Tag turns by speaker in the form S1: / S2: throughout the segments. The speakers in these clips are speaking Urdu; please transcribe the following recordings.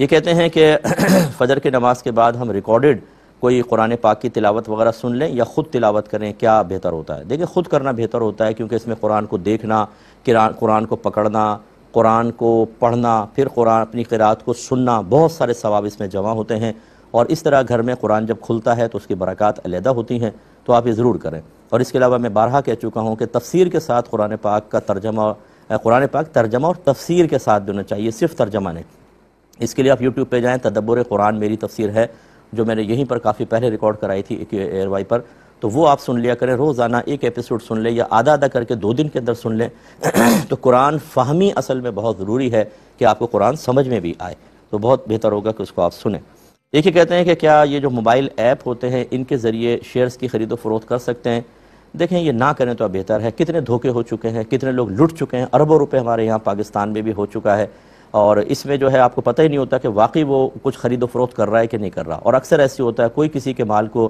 S1: یہ کہتے ہیں کہ فجر کے نماز کے بعد ہم ریکارڈڈ کوئی قرآن پاک کی تلاوت وغیرہ سن لیں یا خود تلاوت کریں کیا بہتر ہوتا ہے دیکھیں خود کرنا بہتر ہوتا ہے کیونکہ اس میں قرآن کو دیکھنا قرآن کو پکڑنا قرآن کو پڑھنا پھر قرآن اپنی قرآت کو سننا بہت سارے ثواب اس میں جمع ہوتے ہیں اور اس طرح گھر میں قرآن جب کھلتا ہے تو اس کی برکات علیحدہ ہوتی ہیں تو آپ یہ ضرور کریں اور اس کے علاوہ میں بارہا کہہ چکا ہوں کہ تفسیر کے ساتھ قرآن پاک کا ترجمہ قرآن پاک ترجمہ اور تفسیر کے ساتھ دینا چاہیے صرف ترجمہ نہیں اس کے لیے آپ یوٹیوب پہ جائیں تدبر قرآن میری تفسیر ہے جو میں نے یہیں پر کافی پہلے ریکارڈ کرائی تھی ایک ایئر وائی پر تو وہ آپ سن لیا کریں روزانہ ایک ایپیسوڈ سن لیں یا آدھا آدھا کر کے دو دن کے اندر سن لیں تو قرآن فہمی اصل میں بہت ضروری ہے کہ آپ کو قرآن سمجھ میں بھی آئے تو بہت بہتر ہوگا کہ اس کو آپ سنیں دیکھیے کہتے ہیں کہ کیا یہ جو موبائل ایپ ہوتے ہیں ان کے ذریعے شیئرز کی خرید و فروخت کر سکتے ہیں دیکھیں یہ نہ کریں تو اب بہتر ہے کتنے دھوکے ہو چکے ہیں کتنے لوگ لٹ چکے ہیں اربوں روپے ہمارے یہاں پاکستان میں بھی ہو چکا ہے اور اس میں جو ہے آپ کو پتہ ہی نہیں ہوتا کہ واقعی وہ کچھ خرید و فروخت کر رہا ہے کہ نہیں کر رہا اور اکثر ایسی ہوتا ہے کوئی کسی کے مال کو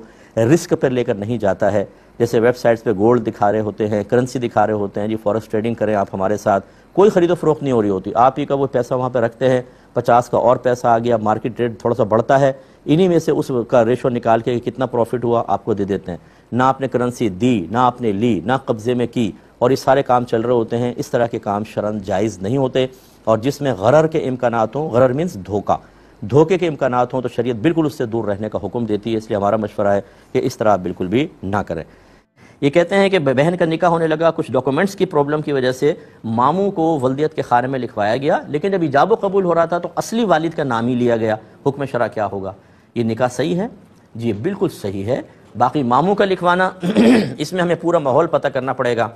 S1: رسک پر لے کر نہیں جاتا ہے جیسے ویب سائٹس پہ گولڈ دکھا رہے ہوتے ہیں کرنسی دکھا رہے ہوتے ہیں جی فورس ٹریڈنگ کریں آپ ہمارے ساتھ کوئی خرید و فروخت نہیں ہو رہی ہوتی آپ ہی کا وہ پیسہ وہاں پہ رکھتے ہیں پچاس کا اور پیسہ آ گیا مارکیٹ ریٹ تھوڑا سا بڑھتا ہے انہی میں سے اس کا ریشو نکال کے کتنا پروفٹ ہوا آپ کو دے دیتے ہیں نہ آپ نے کرنسی دی نہ آپ نے لی نہ قبضے میں کی اور یہ سارے کام چل رہے ہوتے ہیں اس طرح کے کام شرن جائز نہیں ہوتے اور جس میں غرر کے امکانات ہوں غرر مینس دھوکہ دھوکے کے امکانات ہوں تو شریعت بالکل اس سے دور رہنے کا حکم دیتی ہے اس لیے ہمارا مشورہ ہے کہ اس طرح بالکل بھی نہ کریں یہ کہتے ہیں کہ بہن کا نکاح ہونے لگا کچھ ڈاکومنٹس کی پرابلم کی وجہ سے ماموں کو ولدیت کے خارے میں لکھوایا گیا لیکن جب ایجاب و قبول ہو رہا تھا تو اصلی والد کا نام ہی لیا گیا حکم شرع کیا ہوگا یہ نکاح صحیح ہے جی بالکل صحیح ہے باقی ماموں کا لکھوانا اس میں ہمیں پورا ماحول پتہ کرنا پڑے گا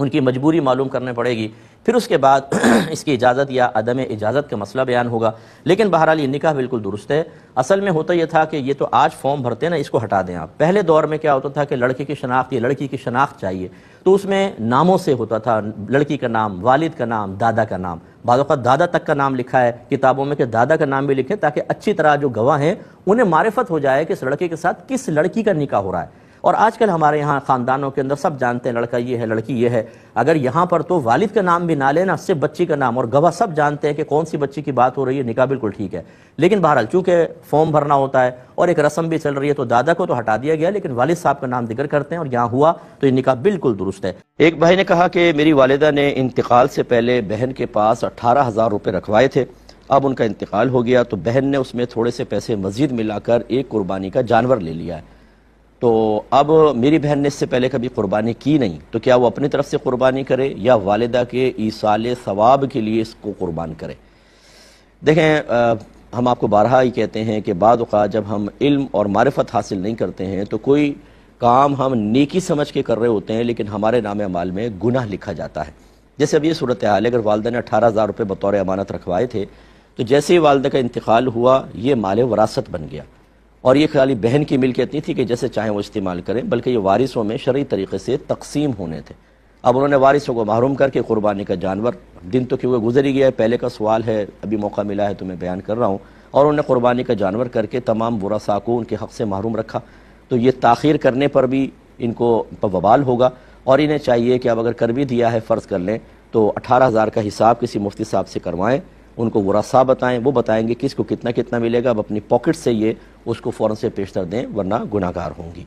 S1: ان کی مجبوری معلوم کرنے پڑے گی پھر اس کے بعد اس کی اجازت یا عدم اجازت کا مسئلہ بیان ہوگا لیکن بہرحال یہ نکاح بالکل درست ہے اصل میں ہوتا یہ تھا کہ یہ تو آج فارم بھرتے ہیں نا اس کو ہٹا دیں آپ پہلے دور میں کیا ہوتا تھا کہ لڑکے کی شناخت یا لڑکی کی شناخت چاہیے تو اس میں ناموں سے ہوتا تھا لڑکی کا نام والد کا نام دادا کا نام بعض اوقات دادا تک کا نام لکھا ہے کتابوں میں کہ دادا کا نام بھی لکھے تاکہ اچھی طرح جو گواہ ہیں انہیں معرفت ہو جائے کہ اس لڑکے کے ساتھ کس لڑکی کا نکاح ہو رہا ہے اور آج کل ہمارے یہاں خاندانوں کے اندر سب جانتے ہیں لڑکا یہ ہے لڑکی یہ ہے اگر یہاں پر تو والد کا نام بھی نہ لینا صرف بچی کا نام اور گواہ سب جانتے ہیں کہ کون سی بچی کی بات ہو رہی ہے نکاح بالکل ٹھیک ہے لیکن بہرحال چونکہ فارم بھرنا ہوتا ہے اور ایک رسم بھی چل رہی ہے تو دادا کو تو ہٹا دیا گیا لیکن والد صاحب کا نام ذکر کرتے ہیں اور یہاں ہوا تو یہ نکاح بالکل درست ہے ایک بھائی نے کہا کہ میری والدہ نے انتقال سے پہلے بہن کے پاس اٹھارہ ہزار روپے رکھوائے تھے اب ان کا انتقال ہو گیا تو بہن نے اس میں تھوڑے سے پیسے مزید ملا کر ایک قربانی کا جانور لے لیا ہے تو اب میری بہن نے اس سے پہلے کبھی قربانی کی نہیں تو کیا وہ اپنی طرف سے قربانی کرے یا والدہ کے ایسال ثواب کے لیے اس کو قربان کرے دیکھیں ہم آپ کو بارہا ہی کہتے ہیں کہ بعد اوقات جب ہم علم اور معرفت حاصل نہیں کرتے ہیں تو کوئی کام ہم نیکی سمجھ کے کر رہے ہوتے ہیں لیکن ہمارے نام عمال میں گناہ لکھا جاتا ہے جیسے اب یہ صورتحال ہے اگر والدہ نے اٹھارہ ہزار روپے بطور امانت رکھوائے تھے تو جیسے ہی والدہ کا انتقال ہوا یہ مال وراثت بن گیا اور یہ خیالی بہن کی ملکیت نہیں تھی کہ جیسے چاہیں وہ استعمال کریں بلکہ یہ وارثوں میں شرعی طریقے سے تقسیم ہونے تھے اب انہوں نے وارثوں کو محروم کر کے قربانی کا جانور دن تو کیونکہ گزر ہی گیا ہے پہلے کا سوال ہے ابھی موقع ملا ہے تو میں بیان کر رہا ہوں اور انہوں نے قربانی کا جانور کر کے تمام برا ساکو ان کے حق سے محروم رکھا تو یہ تاخیر کرنے پر بھی ان کو وبال ہوگا اور انہیں چاہیے کہ اب اگر کر بھی دیا ہے فرض کر لیں تو اٹھارہ ہزار کا حساب کسی مفتی صاحب سے کروائیں ان کو وہ رسا بتائیں وہ بتائیں گے کس کو کتنا کتنا ملے گا اب اپنی پاکٹ سے یہ اس کو فوراں سے پیش کر دیں ورنہ گناہ گار ہوں گی